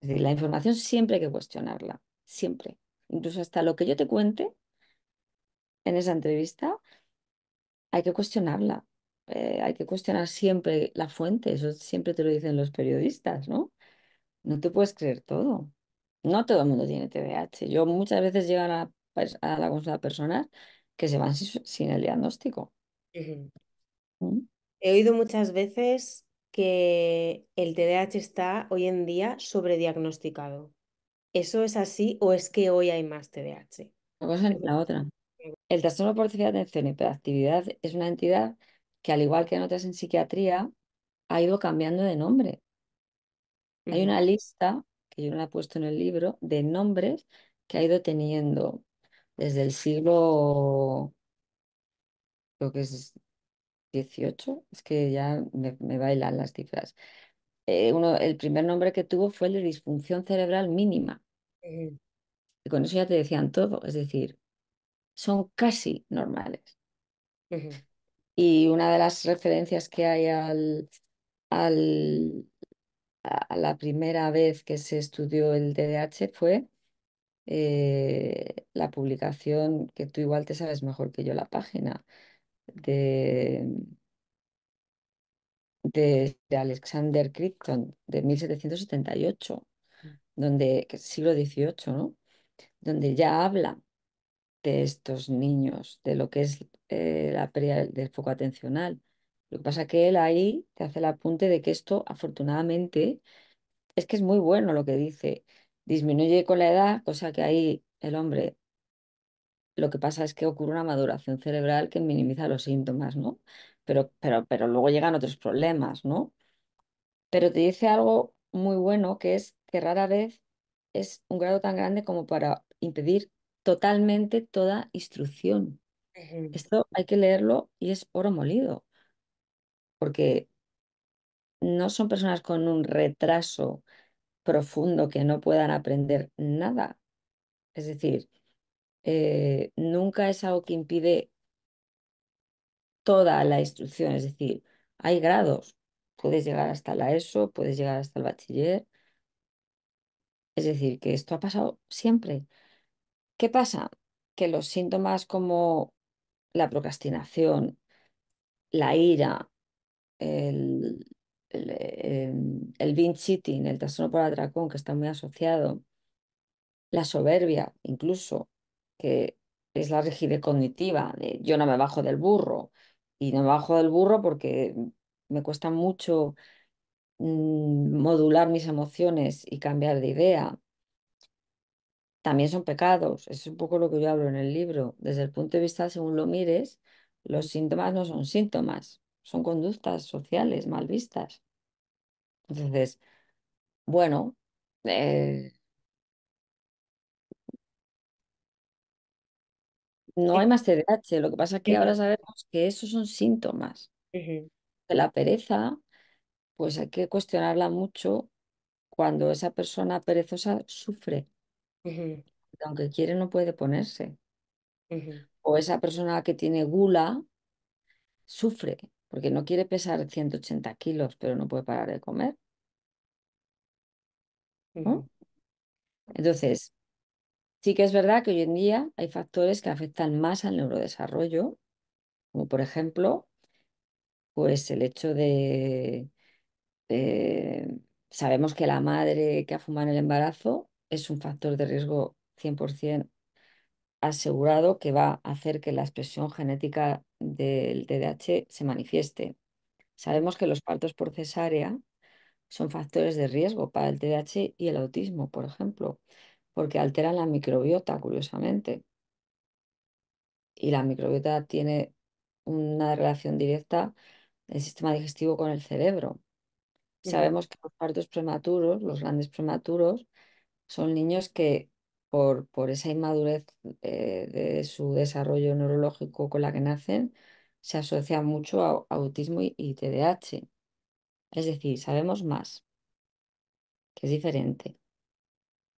Es decir, la información siempre hay que cuestionarla, siempre. Incluso hasta lo que yo te cuente en esa entrevista, hay que cuestionarla eh, hay que cuestionar siempre la fuente, eso siempre te lo dicen los periodistas, ¿no? No te puedes creer todo. No todo el mundo tiene TDAH. Yo muchas veces llegan a, la consulta personas que se van sin, el diagnóstico. ¿Mm? He oído muchas veces que el TDAH está hoy en día sobrediagnosticado. ¿Eso es así o es que hoy hay más TDAH? Una cosa ni la otra. El trastorno por déficit de atención y hiperactividad es una entidad al igual que en otras en psiquiatría, ha ido cambiando de nombre. Hay una lista, que yo no la he puesto en el libro, de nombres que ha ido teniendo desde el siglo, lo que es 18, es que ya me, bailan las cifras. Eh, uno, el primer nombre que tuvo fue el disfunción cerebral mínima. Y con eso ya te decían todo, es decir, son casi normales y una de las referencias que hay al, al, a la primera vez que se estudió el DDH fue eh, la publicación, que tú igual te sabes mejor que yo la página, de, de, Alexander Crichton de 1778, mm. donde, siglo XVIII, ¿no? donde ya habla de estos niños, de lo que es eh, la pérdida del foco atencional. Lo que pasa es que él ahí te hace el apunte de que esto, afortunadamente, es que es muy bueno lo que dice. Disminuye con la edad, cosa que ahí el hombre, lo que pasa es que ocurre una maduración cerebral que minimiza los síntomas, ¿no? Pero, pero, pero luego llegan otros problemas, ¿no? Pero te dice algo muy bueno, que es que rara vez es un grado tan grande como para impedir totalmente toda instrucción. Esto hay que leerlo y es oro molido, porque no son personas con un retraso profundo que no puedan aprender nada. Es decir, eh, nunca es algo que impide toda la instrucción, es decir, hay grados. Puedes llegar hasta la ESO, puedes llegar hasta el bachiller. Es decir, que esto ha pasado siempre. ¿Qué pasa? Que los síntomas como la procrastinación, la ira, el, el, em, binge cheating, el trastorno por atracón, que está muy asociado, la soberbia, incluso, que es la rigidez cognitiva, de yo no me bajo del burro, y no me bajo del burro porque me cuesta mucho mm, modular mis emociones y cambiar de idea también son pecados. Es un poco lo que yo hablo en el libro. Desde el punto de vista, según lo mires, los síntomas no son síntomas, son conductas sociales mal vistas. Entonces, bueno, eh, no hay más TDAH. Lo que pasa es que ahora sabemos que esos son síntomas. de La pereza, pues hay que cuestionarla mucho cuando esa persona perezosa sufre aunque quiere, no puede ponerse. O esa persona que tiene gula sufre porque no quiere pesar 180 kilos, pero no puede parar de comer, Entonces, sí que es verdad que hoy en día hay factores que afectan más al neurodesarrollo, como por ejemplo, pues el hecho de... Eh, sabemos que la madre que ha fumado en el embarazo es un factor de riesgo 100% asegurado que va a hacer que la expresión genética del TDAH se manifieste. Sabemos que los partos por cesárea son factores de riesgo para el TDAH y el autismo, por ejemplo, porque alteran la microbiota, curiosamente. Y la microbiota tiene una relación directa del sistema digestivo con el cerebro. Sabemos que los partos prematuros, los grandes prematuros, son niños que por, por esa inmadurez eh, de su desarrollo neurológico con la que nacen, se asocia mucho a, autismo y, TDAH. Es decir, sabemos más, que es diferente.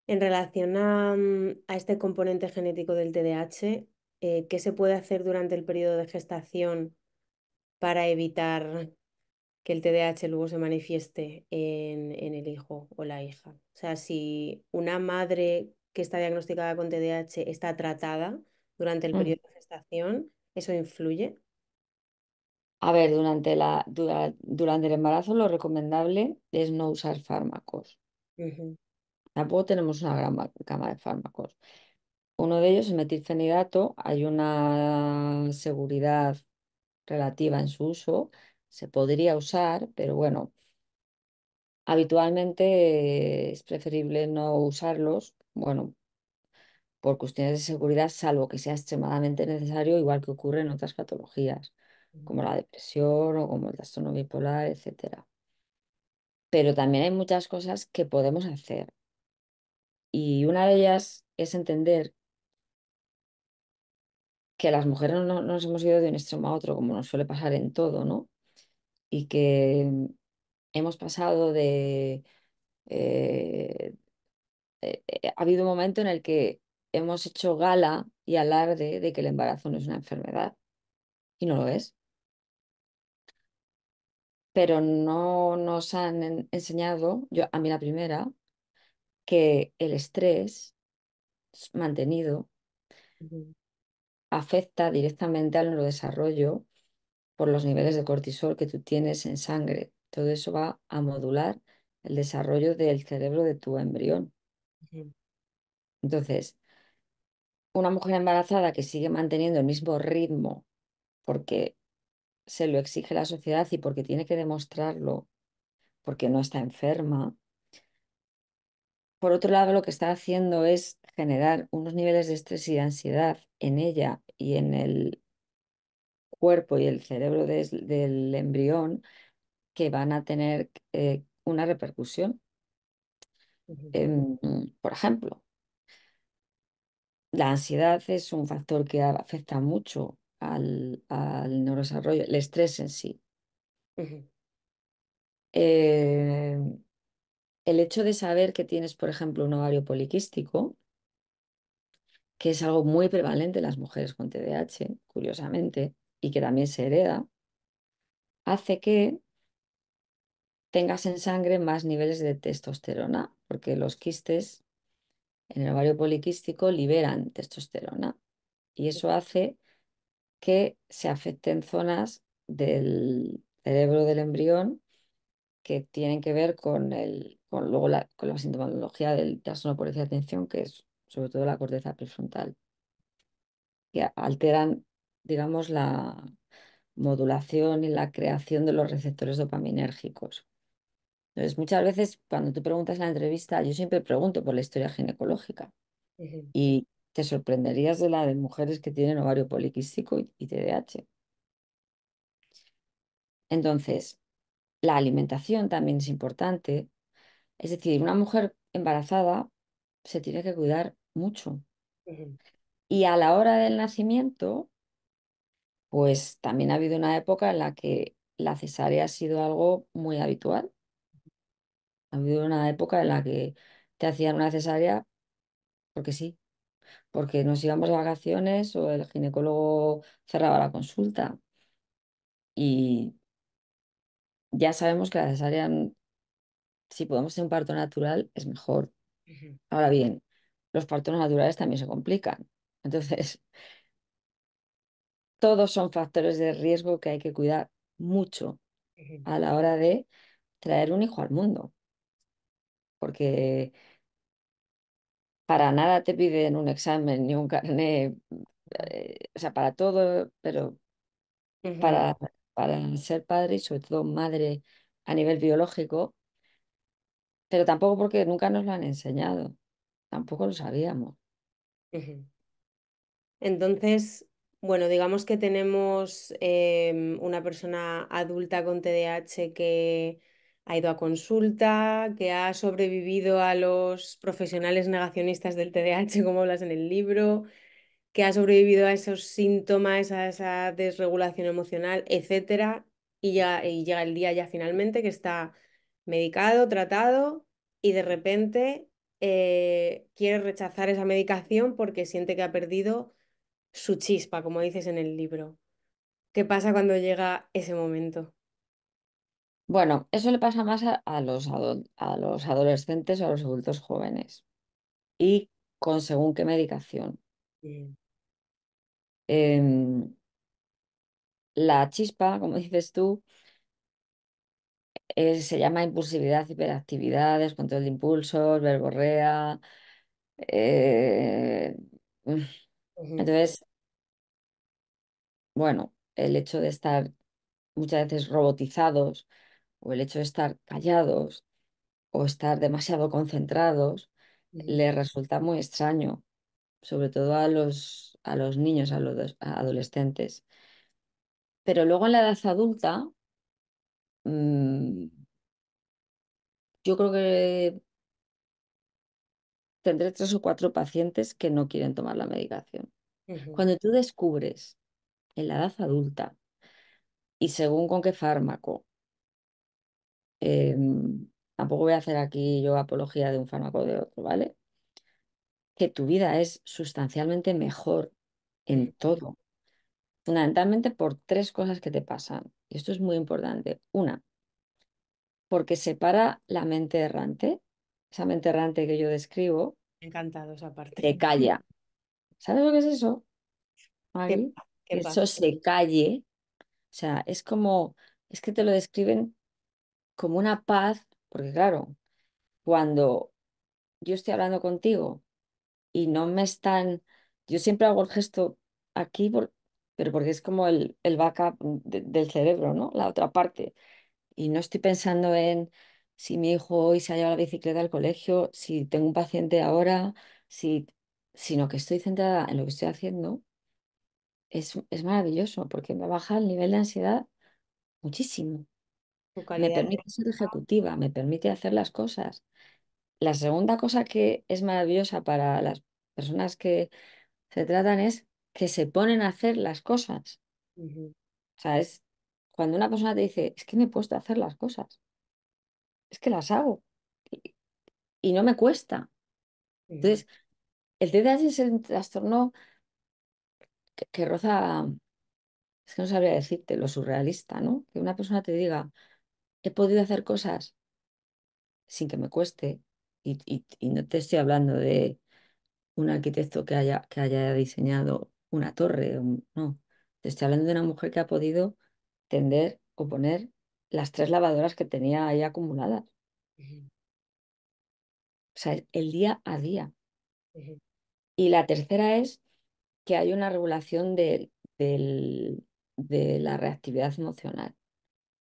En relación a, mm, este componente genético del TDAH, eh, ¿qué se puede hacer durante el periodo de gestación para evitar que el TDAH luego se manifieste en, el hijo o la hija. O sea, si una madre que está diagnosticada con TDAH está tratada durante el mm. periodo de gestación, ¿eso influye? A ver, durante, la, durante el embarazo lo recomendable es no usar fármacos. Tampoco tenemos una gran cama de fármacos. Uno de ellos es metilfenidato. Hay una seguridad relativa en su uso, se podría usar, pero bueno, habitualmente es preferible no usarlos, bueno, por cuestiones de seguridad, salvo que sea extremadamente necesario, igual que ocurre en otras patologías, como la depresión o como el trastorno bipolar, etc. Pero también hay muchas cosas que podemos hacer. Y una de ellas es entender que las mujeres no, no nos hemos ido de un extremo a otro, como nos suele pasar en todo, ¿no? y que hemos pasado de... Eh, eh, eh, ha habido un momento en el que hemos hecho gala y alarde de que el embarazo no es una enfermedad y no lo es. Pero no nos han enseñado, yo a mí la primera, que el estrés mantenido afecta directamente al neurodesarrollo por los niveles de cortisol que tú tienes en sangre. Todo eso va a modular el desarrollo del cerebro de tu embrión. Entonces, una mujer embarazada que sigue manteniendo el mismo ritmo porque se lo exige la sociedad y porque tiene que demostrarlo, porque no está enferma. Por otro lado, lo que está haciendo es generar unos niveles de estrés y de ansiedad en ella y en el cuerpo y el cerebro del embrión que van a tener eh, una repercusión. por ejemplo, la ansiedad es un factor que afecta mucho al, al neurodesarrollo, el estrés en sí. Eh, el hecho de saber que tienes, por ejemplo, un ovario poliquístico, que es algo muy prevalente en las mujeres con TDAH, curiosamente, y que también se hereda, hace que tengas en sangre más niveles de testosterona, porque los quistes en el ovario poliquístico liberan testosterona y eso hace que se afecten zonas del cerebro del embrión que tienen que ver con, el, luego la, con la sintomatología del trastorno por de atención, que es sobre todo la corteza prefrontal, que alteran digamos, la modulación y la creación de los receptores dopaminérgicos. Entonces, muchas veces cuando tú preguntas en la entrevista, yo siempre pregunto por la historia ginecológica y te sorprenderías de la de mujeres que tienen ovario poliquístico y, TDAH. Entonces, la alimentación también es importante. Es decir, una mujer embarazada se tiene que cuidar mucho. Y a la hora del nacimiento, pues también ha habido una época en la que la cesárea ha sido algo muy habitual. Ha habido una época en la que te hacían una cesárea porque sí, porque nos íbamos de vacaciones o el ginecólogo cerraba la consulta. Y ya sabemos que la cesárea, mm, si podemos hacer un parto natural, es mejor. Ahora bien, los partos naturales también se complican. Entonces, todos son factores de riesgo que hay que cuidar mucho a la hora de traer un hijo al mundo. Porque para nada te piden un examen ni un carnet, eh, o sea, para todo, pero para, para ser padre y sobre todo madre a nivel biológico, pero tampoco porque nunca nos lo han enseñado, tampoco lo sabíamos. Entonces, bueno, digamos que tenemos em, una persona adulta con TDAH que ha ido a consulta, que ha sobrevivido a los profesionales negacionistas del TDAH, como hablas en el libro, que ha sobrevivido a esos síntomas, a esa desregulación emocional, etcétera, y, ya, llega el día ya finalmente que está medicado, tratado, y de repente eh, quiere rechazar esa medicación porque siente que ha perdido su chispa, como dices en el libro. ¿Qué pasa cuando llega ese momento? Bueno, eso le pasa más a, los, a los adolescentes o a los adultos jóvenes. Y con según qué medicación. Mm. Em, la chispa, como [LAUGHS] dices tú, eh, se llama impulsividad, hiperactividad, descontrol de impulsos, verborrea. Eh, mm, entonces, bueno, el hecho de estar muchas veces robotizados o el hecho de estar callados o estar demasiado concentrados le resulta muy extraño, sobre todo a los, a los niños, a los adolescentes. Pero luego en la edad adulta, mm, yo creo que tendré tres o cuatro pacientes que no quieren tomar la medicación. Cuando tú descubres en la edad adulta y según con qué fármaco, em, tampoco voy a hacer aquí yo apología de un fármaco o de otro, ¿vale? Que tu vida es sustancialmente mejor en todo, fundamentalmente por tres cosas que te pasan. Y esto es muy importante. Una, porque separa la mente errante esa mente errante que yo describo. Encantado esa parte. Se calla. ¿Sabes lo que es eso? ¿Qué, eso se calle. O sea, es como, es que te lo describen como una paz, porque claro, cuando yo estoy hablando contigo y no me están, yo siempre hago el gesto aquí, pero porque es como el, el backup del cerebro, ¿no? La otra parte. Y no estoy pensando en si mi hijo hoy se ha llevado la bicicleta al colegio, si tengo un paciente ahora, si, sino que estoy centrada en lo que estoy haciendo, es, maravilloso porque me baja el nivel de ansiedad muchísimo. Me permite ser ejecutiva, me permite hacer las cosas. La segunda cosa que es maravillosa para las personas que se tratan es que se ponen a hacer las cosas. O sea, es cuando una persona te dice, es que me he puesto a hacer las cosas es que las hago y, no me cuesta. Entonces, el TDAH es el trastorno que, roza, es que no sabría decirte, lo surrealista, ¿no? Que una persona te diga, he podido hacer cosas sin que me cueste y, no te estoy hablando de un arquitecto que haya, que haya diseñado una torre, no, te estoy hablando de una mujer que ha podido tender o poner las tres lavadoras que tenía ahí acumuladas. O sea, el día a día. Y la tercera es que hay una regulación de, de, la reactividad emocional,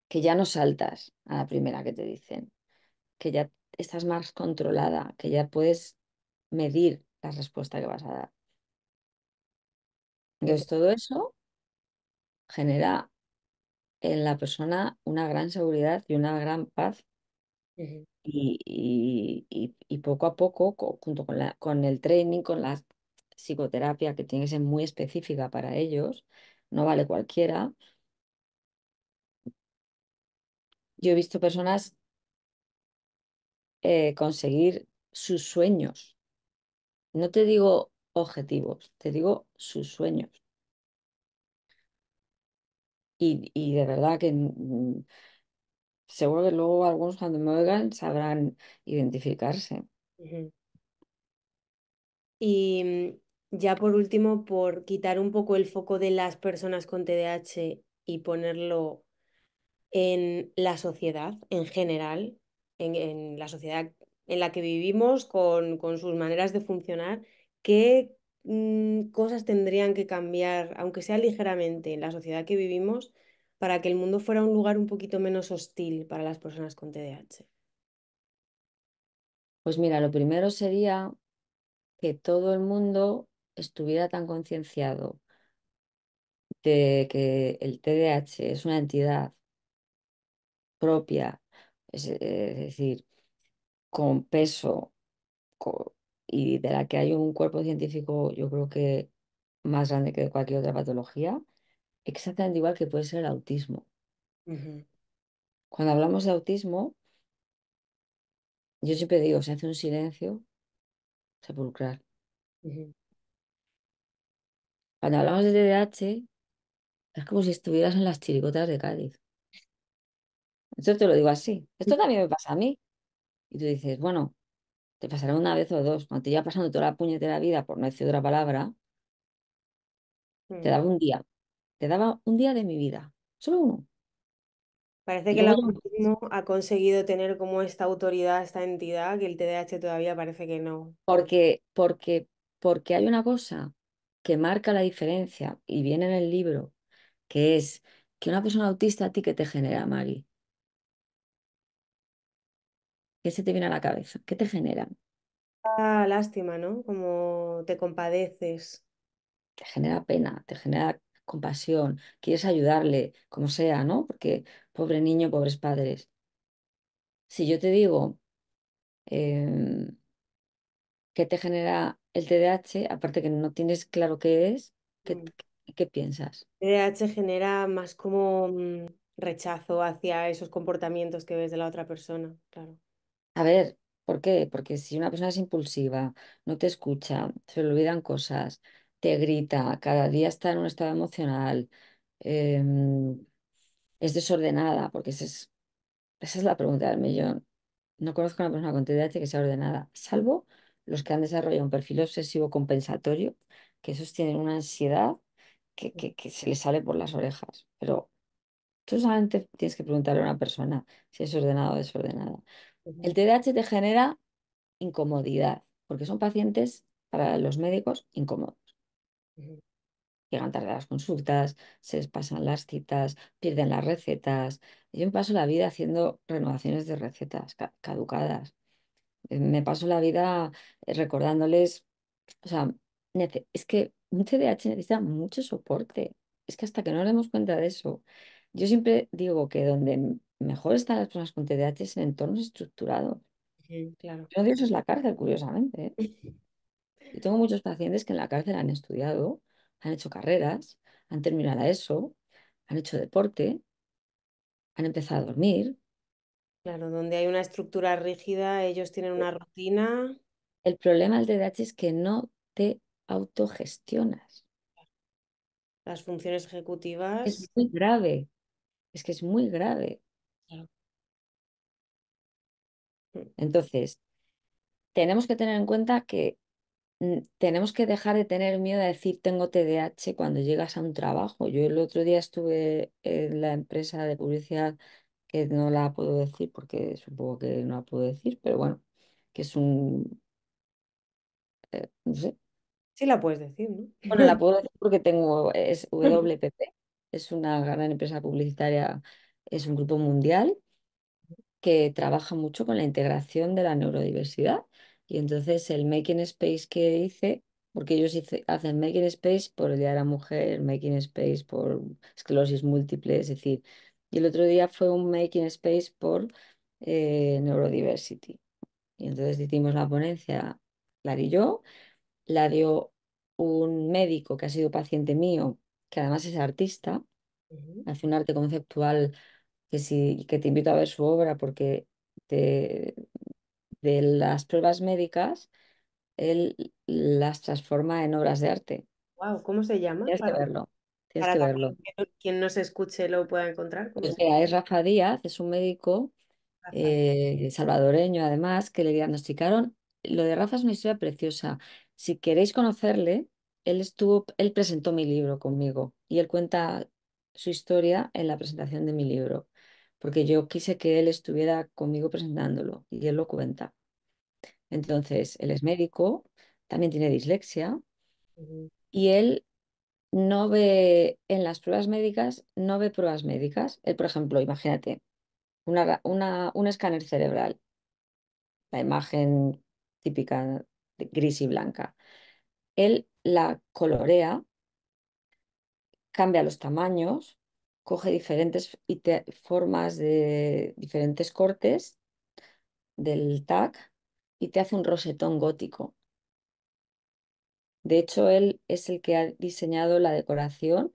que ya no saltas a la primera que te dicen, que ya estás más controlada, que ya puedes medir la respuesta que vas a dar. Entonces, todo eso genera en la persona una gran seguridad y una gran paz. Y, poco a poco, junto con la, con el training, con la psicoterapia, que tiene que ser muy específica para ellos, no vale cualquiera. Yo he visto personas eh, conseguir sus sueños. No te digo objetivos, te digo sus sueños. Y, de verdad que mm, seguro que luego algunos cuando me oigan sabrán identificarse. Y mm, ya por último, por quitar un poco el foco de las personas con TDAH y ponerlo en la sociedad en general, en, la sociedad en la que vivimos, con, con sus maneras de funcionar, ¿qué Mm, cosas tendrían que cambiar, aunque sea ligeramente, en la sociedad que vivimos para que el mundo fuera un lugar un poquito menos hostil para las personas con TDAH? Pues mira, lo primero sería que todo el mundo estuviera tan concienciado de que el TDAH es una entidad propia, es, decir, con peso, con, y de la que hay un cuerpo científico, yo creo que más grande que cualquier otra patología, exactamente igual que puede ser el autismo. Cuando hablamos de autismo, yo siempre digo, se hace un silencio sepulcral. Cuando hablamos de TDAH, es como si estuvieras en las chiricotas de Cádiz. Esto te lo digo así. Esto también me pasa a mí. Y tú dices, bueno, te pasará una vez o dos. Cuando te lleva pasando toda la puñetera vida, por no decir otra palabra, te hmm. daba un día. Te daba un día de mi vida. Solo uno. Parece que el autismo ha conseguido tener como esta autoridad, esta entidad, que el TDAH todavía parece que no. Porque, porque, porque hay una cosa que marca la diferencia y viene en el libro, que es que una persona autista a ti que te genera, Mari, ¿Qué se te viene a la cabeza? ¿Qué te genera? Ah, lástima, ¿no? Como te compadeces. Te genera pena, te genera compasión, quieres ayudarle, como sea, ¿no? Porque pobre niño, pobres padres. Si yo te digo em, que te genera el TDAH, aparte que no tienes claro qué es, ¿qué, mm. piensas? El TDAH genera más como mm, rechazo hacia esos comportamientos que ves de la otra persona, claro. A ver, ¿por qué? Porque si una persona es impulsiva, no te escucha, se le olvidan cosas, te grita, cada día está en un estado emocional, em, es desordenada, porque es, esa es la pregunta del millón. No conozco a una persona con TDAH que sea ordenada, salvo los que han desarrollado un perfil obsesivo compensatorio, que esos tienen una ansiedad que, que se les sale por las orejas. Pero tú solamente tienes que preguntarle a una persona si es ordenada o desordenada. El TDAH te genera incomodidad, porque son pacientes para los médicos incómodos. Llegan tarde las consultas, se les pasan las citas, pierden las recetas. Yo me paso la vida haciendo renovaciones de recetas caducadas. Eh, me paso la vida eh, recordándoles, o sea, es que un TDAH necesita mucho soporte. Es que hasta que no nos demos cuenta de eso, yo siempre digo que donde mejor están las personas con TDAH en entornos estructurados. claro. Uno de eso es la cárcel, curiosamente. ¿eh? [LAUGHS] Y tengo muchos pacientes que en la cárcel han estudiado, han hecho carreras, han terminado ESO, han hecho deporte, han empezado a dormir. Claro, donde hay una estructura rígida, ellos tienen una rutina. El problema del TDAH es que no te autogestionas. Las funciones ejecutivas. Es muy grave. Es que es muy grave. Mm, entonces, tenemos que tener en cuenta que mm, tenemos que dejar de tener miedo a decir tengo TDAH cuando llegas a un trabajo. Yo el otro día estuve en la empresa de publicidad que no la puedo decir porque supongo que no la puedo decir, pero bueno, que es un... Eh, no sé. Sí la puedes decir, ¿no? Bueno, la [LAUGHS] puedo decir porque tengo, es mm. WPP, es una gran empresa publicitaria es un grupo mundial que trabaja mucho con la integración de la neurodiversidad. Y entonces el Making Space que hice porque ellos hacen Making Space por el Día de la Mujer, Making Space por esclerosis múltiple, es decir, y el otro día fue un Making Space por eh, Neurodiversity. Y entonces hicimos la ponencia, la y yo, la dio un médico que ha sido paciente mío, que además es artista, hace un arte conceptual que, si, que te invito a ver su obra porque de, las pruebas médicas él las transforma en obras de arte. Wow, ¿cómo se llama? Tienes que verlo. Tienes que verlo. Quien, no nos escuche lo pueda encontrar. O es Rafa Díaz, es un médico eh, salvadoreño, además, que le diagnosticaron. Lo de Rafa es una historia preciosa. Si queréis conocerle, él estuvo, él presentó mi libro conmigo y él cuenta su historia en la presentación de mi libro porque yo quise que él estuviera conmigo presentándolo y él lo cuenta. Entonces, él es médico, también tiene dislexia y él no ve en las pruebas médicas, no ve pruebas médicas. Él, por ejemplo, imagínate, una, un escáner cerebral, la imagen típica gris y blanca. Él la colorea, cambia los tamaños, coge diferentes formas de diferentes cortes del tac y te hace un rosetón gótico. De hecho, él es el que ha diseñado la decoración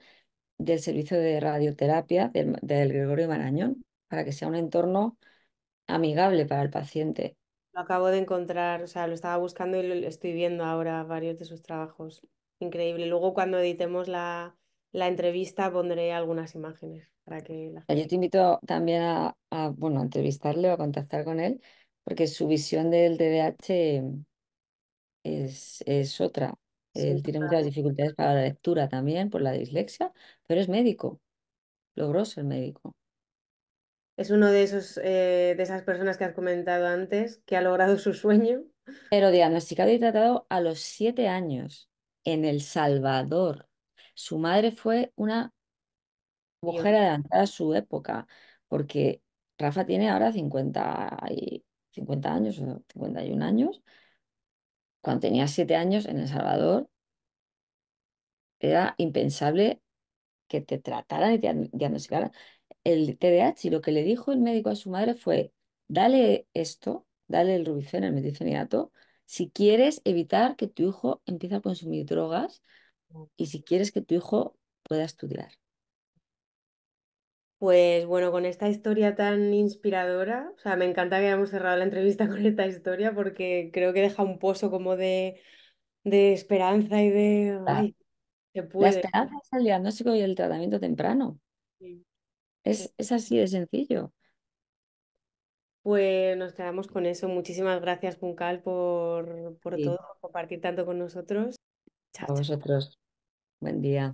del servicio de radioterapia del, Gregorio Marañón para que sea un entorno amigable para el paciente. Lo acabo de encontrar, o sea, lo estaba buscando y lo estoy viendo ahora varios de sus trabajos. Increíble. Luego cuando editemos la, la entrevista pondré algunas imágenes para que la gente... Yo te invito también a, bueno, entrevistarle o a contactar con él, porque su visión del TDAH es, es otra. él tiene muchas dificultades para la lectura también por la dislexia, pero es médico. Logró ser médico. Es uno de esos eh, de esas personas que has comentado antes que ha logrado su sueño. Pero diagnosticado y tratado a los siete años en El Salvador. Su madre fue una mujer adelantada a su época, porque Rafa tiene ahora 50, y años o 51 años. Cuando tenía 7 años en El Salvador, era impensable que te trataran y te diagnosticaran el TDAH. Y lo que le dijo el médico a su madre fue, dale esto, dale el rubiceno, el medicinato, si quieres evitar que tu hijo empiece a consumir drogas y si quieres que tu hijo pueda estudiar. Pues bueno, con esta historia tan inspiradora, o sea, me encanta que hayamos cerrado la entrevista [LAUGHS] con esta historia porque creo que deja un pozo como de, de esperanza y de... se puede. La esperanza es el diagnóstico y el tratamiento temprano. Es, así de sencillo. Pues nos quedamos con eso. Muchísimas gracias, Puncal, por, por todo, por compartir tanto con nosotros. Chao, Buen día.